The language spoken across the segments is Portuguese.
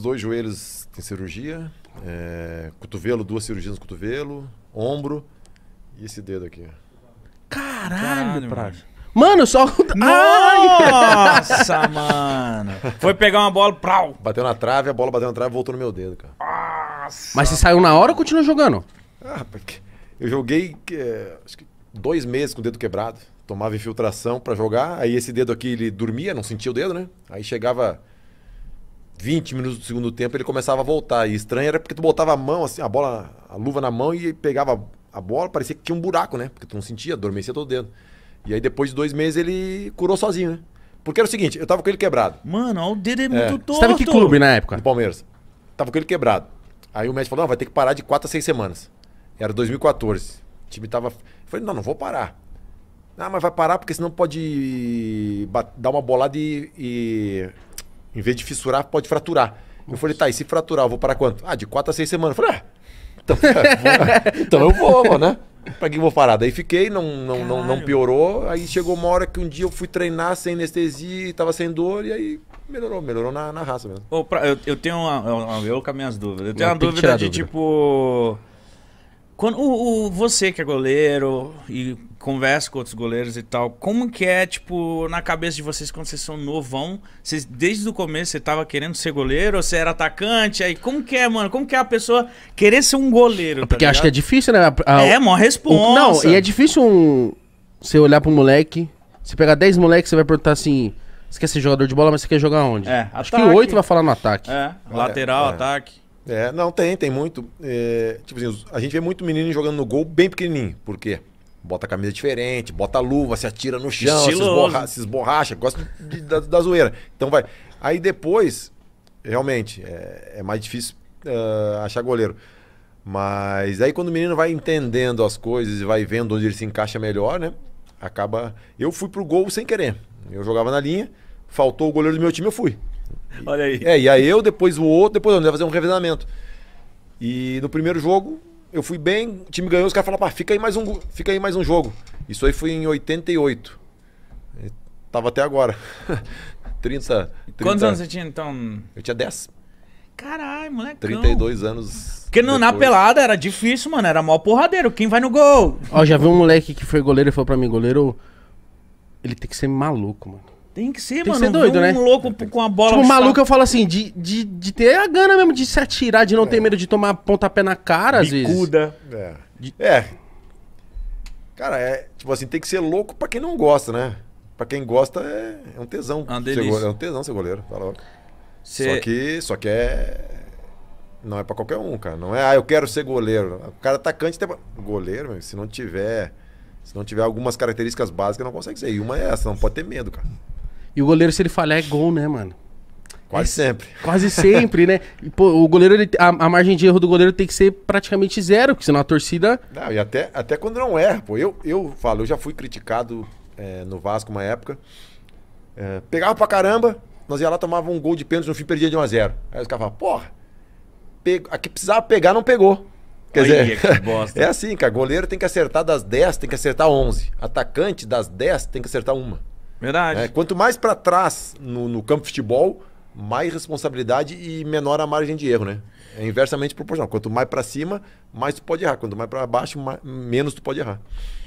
dois joelhos tem cirurgia, é, cotovelo, duas cirurgias no cotovelo, ombro e esse dedo aqui. Caralho, Caralho Mano, só. Nossa, mano. Foi pegar uma bola, prau. Bateu na trave, a bola bateu na trave e voltou no meu dedo, cara. Nossa. Mas você saiu na hora ou continua jogando? Ah, porque eu joguei é, acho que dois meses com o dedo quebrado. Tomava infiltração para jogar. Aí esse dedo aqui, ele dormia, não sentia o dedo, né? Aí chegava 20 minutos do segundo tempo ele começava a voltar. E estranho era porque tu botava a mão, assim, a bola, a luva na mão e pegava a bola, parecia que tinha um buraco, né? Porque tu não sentia, adormecia todo dedo. E aí depois de dois meses ele curou sozinho, né? Porque era o seguinte, eu tava com ele quebrado. Mano, o dedo é, é. muito torto. Você tava em que clube na época? Do Palmeiras. Tava com ele quebrado. Aí o médico falou, não, vai ter que parar de quatro a seis semanas. Era 2014. O time tava... Eu falei, não, não vou parar. Ah, mas vai parar porque senão pode dar uma bolada e, e em vez de fissurar, pode fraturar. Nossa. Eu falei, tá, e se fraturar, eu vou parar quanto? Ah, de quatro a seis semanas. Eu falei, ah, então, é, então eu vou, né? Pra que eu vou parar? Daí fiquei, não, não, não, não, piorou. Aí chegou uma hora que um dia eu fui treinar sem anestesia, tava sem dor, e aí melhorou, melhorou na, na raça mesmo. pra, eu, eu tenho uma. Eu, eu com as minhas dúvidas. Eu tenho uma, uma dúvida de dúvida. tipo. Quando o, o, você que é goleiro e conversa com outros goleiros e tal, como que é, tipo, na cabeça de vocês quando vocês são novão? Vocês, desde o começo você tava querendo ser goleiro ou você era atacante? Aí como que é, mano? Como que é a pessoa querer ser um goleiro? Porque tá acho que é difícil, né? A, a, é, mó resposta. Não, e é difícil um, você olhar pro moleque, você pegar 10 moleques, você vai perguntar assim, você quer ser jogador de bola, mas você quer jogar onde? É, acho ataque. que oito vai falar no ataque. É, lateral, é, é. ataque. É, não, tem, tem muito. É, tipo assim, a gente vê muito menino jogando no gol bem pequenininho. Por quê? Bota camisa diferente, bota luva, se atira no chão, se, esborra, se esborracha, gosta de, da, da zoeira. Então vai. Aí depois, realmente, é, é mais difícil uh, achar goleiro. Mas aí quando o menino vai entendendo as coisas e vai vendo onde ele se encaixa melhor, né? Acaba. Eu fui pro gol sem querer. Eu jogava na linha, faltou o goleiro do meu time, eu fui. Olha aí. É, e aí eu, depois o outro, depois eu ia fazer um revezamento. E no primeiro jogo, eu fui bem, o time ganhou, os caras falaram, pá, fica aí mais um, fica aí mais um jogo. Isso aí foi em 88. E tava até agora. 30, 30. Quantos anos você tinha então? Eu tinha 10. Caralho, molecão. 32 anos. Porque no, na pelada era difícil, mano. Era mó porradeiro. Quem vai no gol? Ó, já vi um moleque que foi goleiro e falou pra mim, goleiro. Ele tem que ser maluco, mano. Tem que ser, Tem mano. Que ser doido, um né? louco com a bola. Tipo, maluco, eu falo assim, de, de, de ter a gana mesmo de se atirar, de não é. ter medo de tomar pontapé na cara, às Bicuda. vezes. É. De... é. Cara, é. Tipo assim, tem que ser louco pra quem não gosta, né? Pra quem gosta, é, é um tesão. é, é um tesão ser goleiro. Fala. Tá Cê... Só que. Só que é. Não é pra qualquer um, cara. Não é, ah, eu quero ser goleiro. O cara atacante tem. Goleiro, meu, se não tiver. Se não tiver algumas características básicas, não consegue ser. E uma é essa, não pode ter medo, cara. E o goleiro, se ele falhar, é gol, né, mano? Quase é, sempre. Quase sempre, né? Pô, o goleiro, ele, a, a, margem de erro do goleiro tem que ser praticamente zero, porque senão a torcida. Não, e até, até quando não erra, pô. Eu, eu falo, eu já fui criticado é, no Vasco uma época. É, pegava pra caramba, nós ia lá, tomava um gol de pênalti no fim, perdia de 1x0. Aí os caras falavam, porra, pego, a que precisava pegar, não pegou. Quer dizer, que é assim, cara. Goleiro tem que acertar das 10, tem que acertar 11. Atacante das 10, tem que acertar uma. Verdade. É, quanto mais para trás no, no campo de futebol, mais responsabilidade e menor a margem de erro, né? É inversamente proporcional. Quanto mais para cima, mais tu pode errar. Quanto mais para baixo, mais, menos tu pode errar.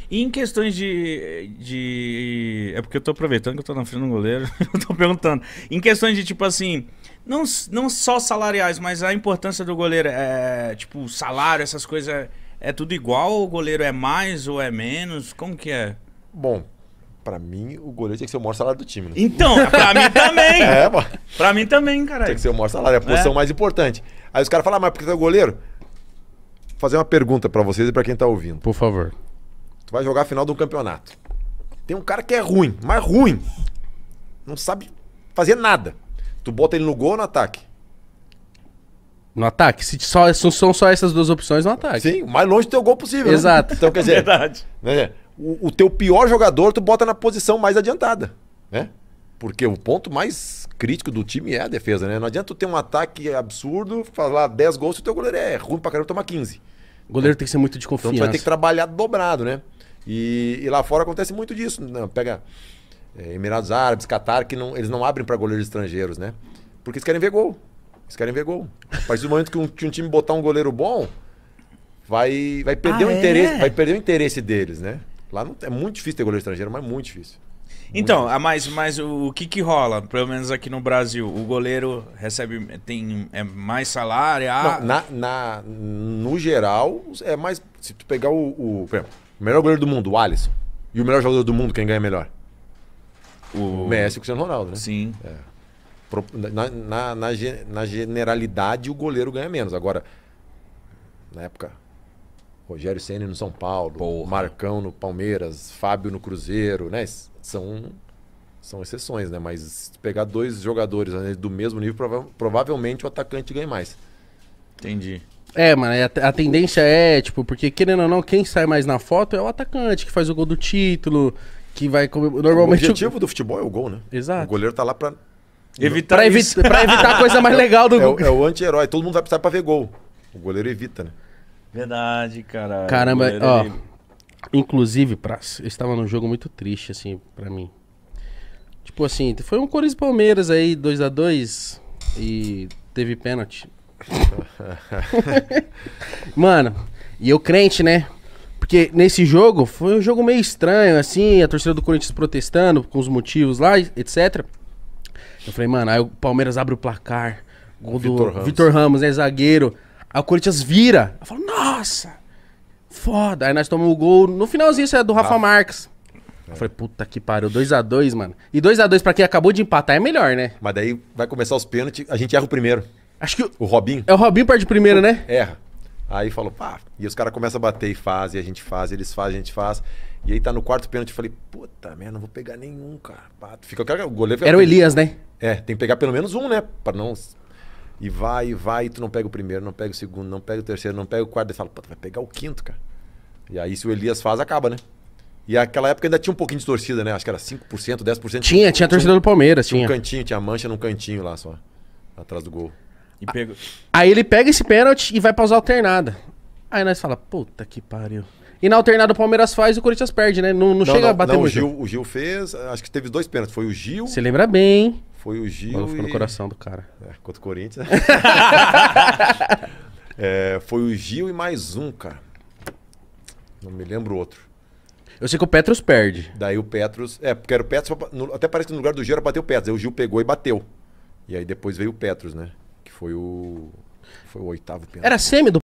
E em questões de, de. É porque eu tô aproveitando que eu tô na frente do goleiro, eu tô perguntando. Em questões de, tipo assim, não, não só salariais, mas a importância do goleiro, é, tipo, salário, essas coisas, é, é tudo igual? O goleiro é mais ou é menos? Como que é? Bom, Pra mim, o goleiro tinha que ser o maior salário do time. Né? Então, é pra mim também. É, mano. Pra mim também, caralho. tem que ser o maior salário, é a é. posição é. mais importante. Aí os caras falam, ah, mas porque tu é goleiro? Vou fazer uma pergunta pra vocês e pra quem tá ouvindo. Por favor. Tu vai jogar a final do campeonato. Tem um cara que é ruim, mas ruim. Não sabe fazer nada. Tu bota ele no gol ou no ataque? No ataque? Se só, são só essas duas opções no ataque. Sim, o mais longe do teu gol possível. Né? Exato. Né? Então, quer dizer. Verdade. Né? o, o teu pior jogador tu bota na posição mais adiantada, né? Porque o ponto mais crítico do time é a defesa, né? Não adianta tu ter um ataque absurdo, falar 10 gols se o teu goleiro é ruim pra caramba tomar 15. O goleiro então, tem que ser muito de confiança. Então tu vai ter que trabalhar dobrado, né? E, e lá fora acontece muito disso. Não, né? pega é, Emirados Árabes, Catar, que não, eles não abrem para goleiros estrangeiros, né? Porque eles querem ver gol. Eles querem ver gol. A partir do momento que um, que um time botar um goleiro bom, vai, vai perder ah, o é? interesse, vai perder o interesse deles, né? Lá não, é muito difícil ter goleiro estrangeiro, mas muito difícil. Muito então, difícil. Ah, mas, mas o, que que rola? Pelo menos aqui no Brasil, o goleiro recebe tem é mais salário? É não, na, na, no geral, é mais. Se tu pegar o, o, exemplo, o melhor goleiro do mundo, o Alisson, e o melhor jogador do mundo, quem ganha melhor? O, o Messi e o Cristiano Ronaldo, né? Sim. É. Na, na, na, na, generalidade, o goleiro ganha menos. Agora, na época, Rogério Ceni no São Paulo, Porra. Marcão no Palmeiras, Fábio no Cruzeiro, né? São, são exceções, né? Mas se pegar dois jogadores né, do mesmo nível, prova provavelmente o atacante ganha mais. Entendi. É, mano, é, a, tendência é, tipo, porque querendo ou não, quem sai mais na foto é o atacante, que faz o gol do título, que vai. Normalmente, o objetivo o... do futebol é o gol, né? Exato. O goleiro tá lá pra. Evitar pra, evi pra evitar a coisa mais é legal do é, gol. É o, é o anti-herói. Todo mundo vai precisar pra ver gol. O goleiro evita, né? Verdade, cara. Caramba, é ó. Inclusive, pra, eu estava num jogo muito triste, assim, pra mim. Tipo assim, foi um Corinthians Palmeiras aí, 2x2, e teve pênalti. Mano, e eu crente, né? Porque nesse jogo foi um jogo meio estranho, assim, a torcida do Corinthians protestando com os motivos lá, etc. Eu falei, mano, aí o Palmeiras abre o placar. Gol Vitor Ramos. Vitor Ramos, né? Zagueiro. Aí o Corinthians vira. Eu falo, nossa, foda. Aí nós tomamos o gol. No finalzinho, isso é do Rafa ah. Marques. Eu falei, puta que pariu, 2x2, dois mano. E 2x2 dois pra quem acabou de empatar é melhor, né? Mas daí vai começar os pênaltis, a gente erra o primeiro. Acho que. O, Robin, Robinho. É o Robinho perde primeiro, o... né? Erra. Aí falou, pá. E os caras começam a bater e fazem, a gente faz, eles fazem, a gente faz. E aí tá no quarto pênalti, eu falei, puta merda, não vou pegar nenhum, cara. fica, o goleiro Era o Elias, né? É, tem que pegar pelo menos um, né? Pra não e vai, e vai, e tu não pega o primeiro, não pega o segundo, não pega o terceiro, não pega o quarto. E fala, puta vai pegar o quinto, cara. E aí, se o Elias faz, acaba, né? E aquela época ainda tinha um pouquinho de torcida, né? Acho que era 5%, 10%. Tinha, tinha torcida do Palmeiras. Tinha, tinha um cantinho, tinha mancha num cantinho lá só, atrás do gol. E pega... Aí ele pega esse pênalti e vai pra usar alternada. Aí nós fala, puta que pariu. E na alternada o Palmeiras faz e o Corinthians perde, né? Não, não, não chega não, a bater não, muito. O Gil, o Gil fez, acho que teve dois pênaltis. Foi o Gil. Você lembra bem. Foi o Gil. ficou e... no coração do cara. É, contra o Corinthians. é, foi o Gil e mais um, cara. Não me lembro outro. Eu sei que o Petros perde. Daí o Petros. É, porque era o Petros. Até parece que no lugar do Gil era bater o Petros. Aí o Gil pegou e bateu. E aí depois veio o Petros, né? Que foi o. Foi o oitavo pênalti. Era semi do